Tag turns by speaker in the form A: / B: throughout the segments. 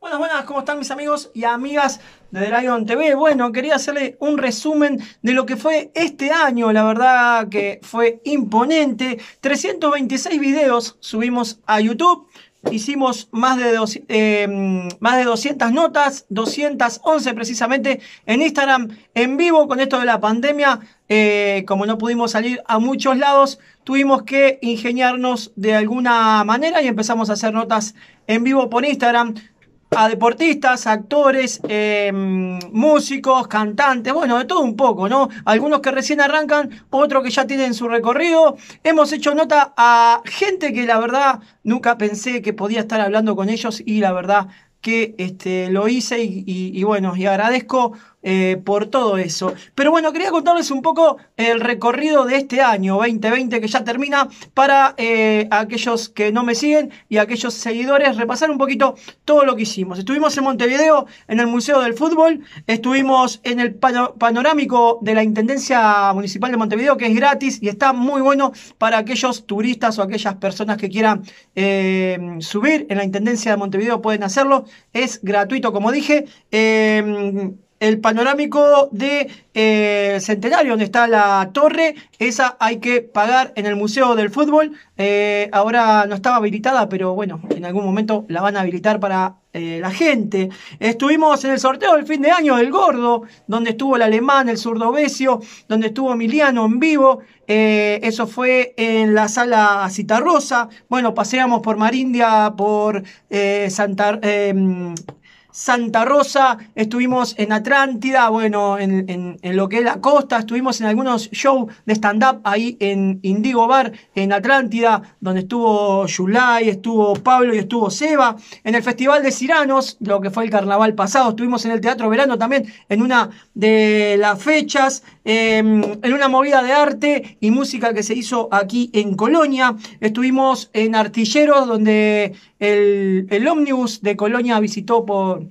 A: Buenas, buenas, ¿cómo están mis amigos y amigas de Dragon TV? Bueno, quería hacerle un resumen de lo que fue este año, la verdad que fue imponente. 326 videos subimos a YouTube. Hicimos más de, eh, más de 200 notas, 211 precisamente en Instagram en vivo con esto de la pandemia. Eh, como no pudimos salir a muchos lados, tuvimos que ingeniarnos de alguna manera y empezamos a hacer notas en vivo por Instagram a deportistas, actores, em, músicos, cantantes, bueno, de todo un poco, ¿no? Algunos que recién arrancan, otros que ya tienen su recorrido. Hemos hecho nota a gente que la verdad nunca pensé que podía estar hablando con ellos y la verdad que este, lo hice y, bueno, y agradezco eh, por todo eso. Pero bueno, quería contarles un poco el recorrido de este año 2020 que ya termina para eh, aquellos que no me siguen y aquellos seguidores, repasar un poquito todo lo que hicimos. Estuvimos en Montevideo, en el Museo del Fútbol, estuvimos en el panorámico de la Intendencia Municipal de Montevideo, que es gratis y está muy bueno para aquellos turistas o aquellas personas que quieran eh, subir en la Intendencia de Montevideo, pueden hacerlo es gratuito, como dije. Eh, el panorámico de eh, Centenario, donde está la torre, esa hay que pagar en el Museo del Fútbol. Eh, ahora no estaba habilitada, pero bueno, en algún momento la van a habilitar para eh, la gente. Estuvimos en el sorteo del fin de año del Gordo, donde estuvo el alemán, el zurdovesio, donde estuvo Emiliano en vivo. eso fue en la sala Citarrosa. Bueno, paseamos por Marindia, por Santa... Santa Rosa, estuvimos en Atlántida, bueno, en, lo que es la costa, estuvimos en algunos shows de stand-up ahí en Indigo Bar, en Atlántida, donde estuvo Yulay, estuvo Pablo y estuvo Seba. En el Festival de Ciranos, lo que fue el carnaval pasado, estuvimos en el Teatro Verano también, en una de las fechas, em, en una movida de arte y música que se hizo aquí en Colonia. Estuvimos en Artilleros, donde el, el ómnibus de Colonia visitó por,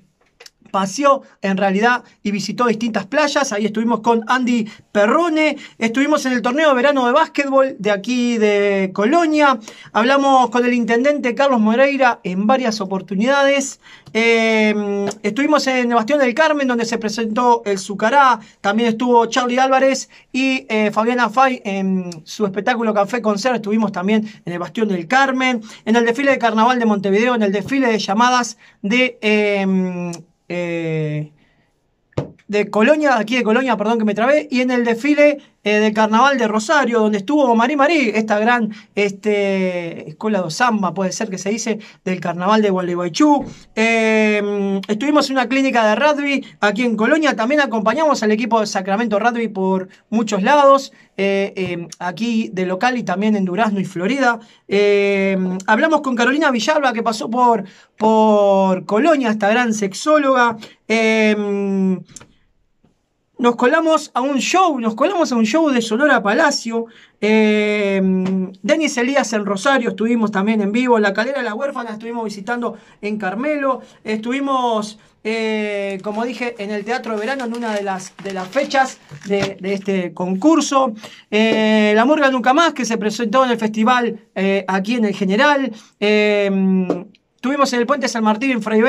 A: paseó en realidad y visitó distintas playas. Ahí estuvimos con Andy Perrone, estuvimos en el torneo de verano de básquetbol de aquí de Colonia, hablamos con el intendente Carlos Moreira en varias oportunidades. Eh, estuvimos en el Bastión del Carmen, donde se presentó el Zucará. También estuvo Charlie Álvarez y eh, Fabiana Fay en su espectáculo Café Concert. Estuvimos también en el Bastión del Carmen, en el desfile de Carnaval de Montevideo, en el desfile de llamadas de em, eh, de Colonia, aquí de Colonia, perdón que me trabé, y en el desfile eh, del Carnaval de Rosario, donde estuvo Marí Marí, esta gran este, escuela de samba, puede ser que se dice, del Carnaval de Gualeguaychú. Eh, estuvimos en una clínica de rugby aquí en Colonia, también acompañamos al equipo de Sacramento Rugby por muchos lados, eh, aquí de local y también en Durazno y Florida. hablamos con Carolina Villalba, que pasó por, por Colonia, esta gran sexóloga nos colamos a un show, nos colamos a un show de Sonora Palacio. Eh, Denis Elías en Rosario estuvimos también en vivo. La Calera de la Huérfana estuvimos visitando en Carmelo. Estuvimos, eh, como dije, en el Teatro de Verano en una de las, de las fechas de, este concurso. Eh, la Murga Nunca Más, que se presentó en el festival aquí en el General. estuvimos en el Puente San Martín, en Fray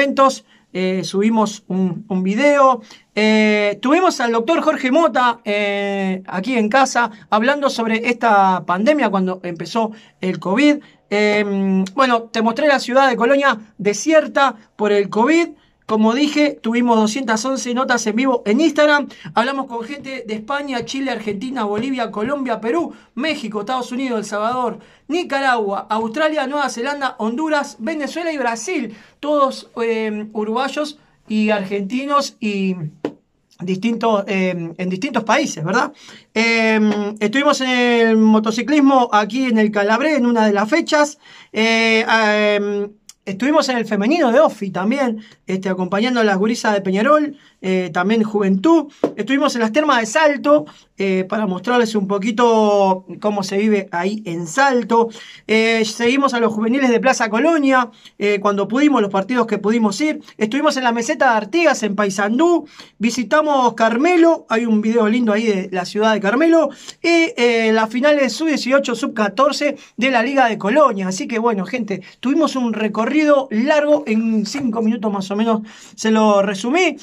A: eh, subimos un, video. Eh, tuvimos al doctor Jorge Mota eh, aquí en casa hablando sobre esta pandemia cuando empezó el COVID. bueno, te mostré la ciudad de Colonia desierta por el COVID. Como dije, tuvimos 211 notas en vivo en Instagram. Hablamos con gente de España, Chile, Argentina, Bolivia, Colombia, Perú, México, Estados Unidos, El Salvador, Nicaragua, Australia, Nueva Zelanda, Honduras, Venezuela y Brasil. Todos em, uruguayos y argentinos y distintos, em, en distintos países, ¿verdad? Em, estuvimos en el motociclismo aquí en el Calabré en una de las fechas. Eh, Estuvimos en el femenino de Ofi también, este, acompañando a las gurisas de Peñarol, eh, también Juventud. Estuvimos en las termas de Salto eh, para mostrarles un poquito cómo se vive ahí en Salto. Eh, seguimos a los juveniles de Plaza Colonia, cuando pudimos, los partidos que pudimos ir. Estuvimos en la meseta de Artigas, en Paysandú. Visitamos Carmelo, hay un video lindo ahí de la ciudad de Carmelo. Y las finales sub-18, sub-14 de la Liga de Colonia. Así que bueno, gente, tuvimos un recorrido largo, en 5 minutos más o menos se lo resumí.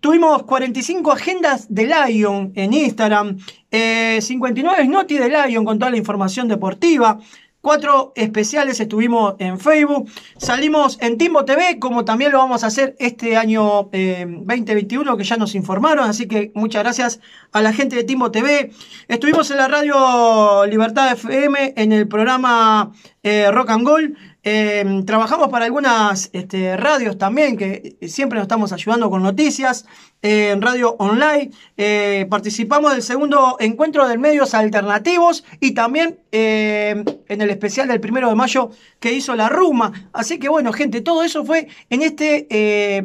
A: Tuvimos 45 agendas de Lion en Instagram, 59 eh, noti de Lion con toda la información deportiva, cuatro especiales estuvimos en Facebook, salimos en Timbo TV, como también lo vamos a hacer este año 2021, eh, que ya nos informaron, así que muchas gracias a la gente de Timbo TV. Estuvimos en la radio Libertad FM, en el programa eh, Rock and Gold, Em, trabajamos para algunas este, radios también, que siempre nos estamos ayudando con noticias, eh, en radio online. Eh, participamos del segundo encuentro de medios alternativos y también em, en el especial del primero de mayo que hizo la Ruma. Así que bueno, gente, todo eso fue en este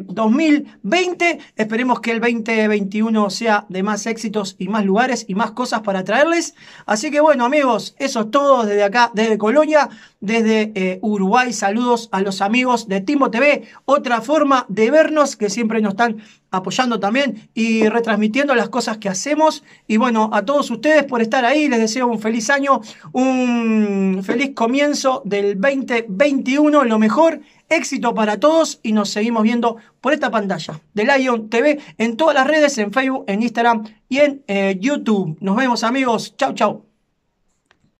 A: 2020. Eh, Esperemos que el 2021 sea de más éxitos y más lugares y más cosas para traerles. Así que bueno, amigos, eso es todo desde acá, desde Colonia, desde Uruguay. Y saludos a los amigos de Timo TV, otra forma de vernos que siempre nos están apoyando también y retransmitiendo las cosas que hacemos. Y bueno, a todos ustedes por estar ahí, les deseo un feliz año, un feliz comienzo del 2021, lo mejor, éxito para todos y nos seguimos viendo por esta pantalla de Lion TV en todas las redes, en Facebook, en Instagram y en eh, YouTube. Nos vemos amigos, chau chau.